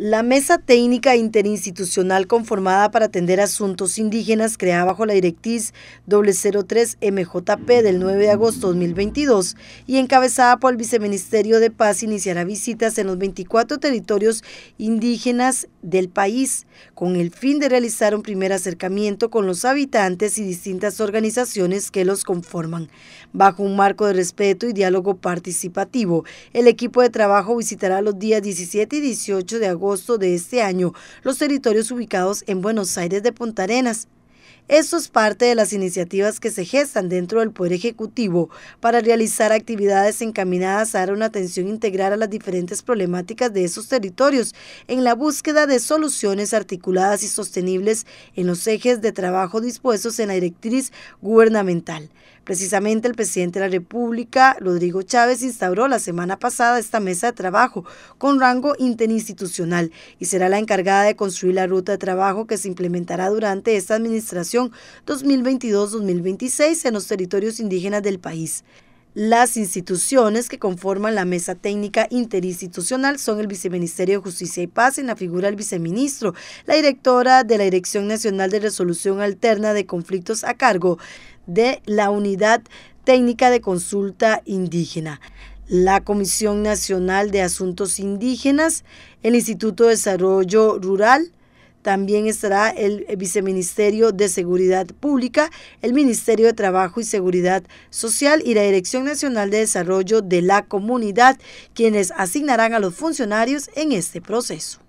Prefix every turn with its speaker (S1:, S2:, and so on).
S1: La mesa técnica interinstitucional conformada para atender asuntos indígenas creada bajo la directriz 003-MJP del 9 de agosto de 2022 y encabezada por el Viceministerio de Paz iniciará visitas en los 24 territorios indígenas del país con el fin de realizar un primer acercamiento con los habitantes y distintas organizaciones que los conforman. Bajo un marco de respeto y diálogo participativo, el equipo de trabajo visitará los días 17 y 18 de agosto de este año los territorios ubicados en Buenos Aires de Punta Arenas, esto es parte de las iniciativas que se gestan dentro del Poder Ejecutivo para realizar actividades encaminadas a dar una atención integral a las diferentes problemáticas de esos territorios en la búsqueda de soluciones articuladas y sostenibles en los ejes de trabajo dispuestos en la directriz gubernamental. Precisamente el presidente de la República, Rodrigo Chávez, instauró la semana pasada esta mesa de trabajo con rango interinstitucional y será la encargada de construir la ruta de trabajo que se implementará durante esta administración 2022-2026 en los territorios indígenas del país. Las instituciones que conforman la Mesa Técnica Interinstitucional son el Viceministerio de Justicia y Paz en la figura del viceministro, la directora de la Dirección Nacional de Resolución Alterna de Conflictos a cargo de la Unidad Técnica de Consulta Indígena, la Comisión Nacional de Asuntos Indígenas, el Instituto de Desarrollo Rural, también estará el eh, Viceministerio de Seguridad Pública, el Ministerio de Trabajo y Seguridad Social y la Dirección Nacional de Desarrollo de la Comunidad, quienes asignarán a los funcionarios en este proceso.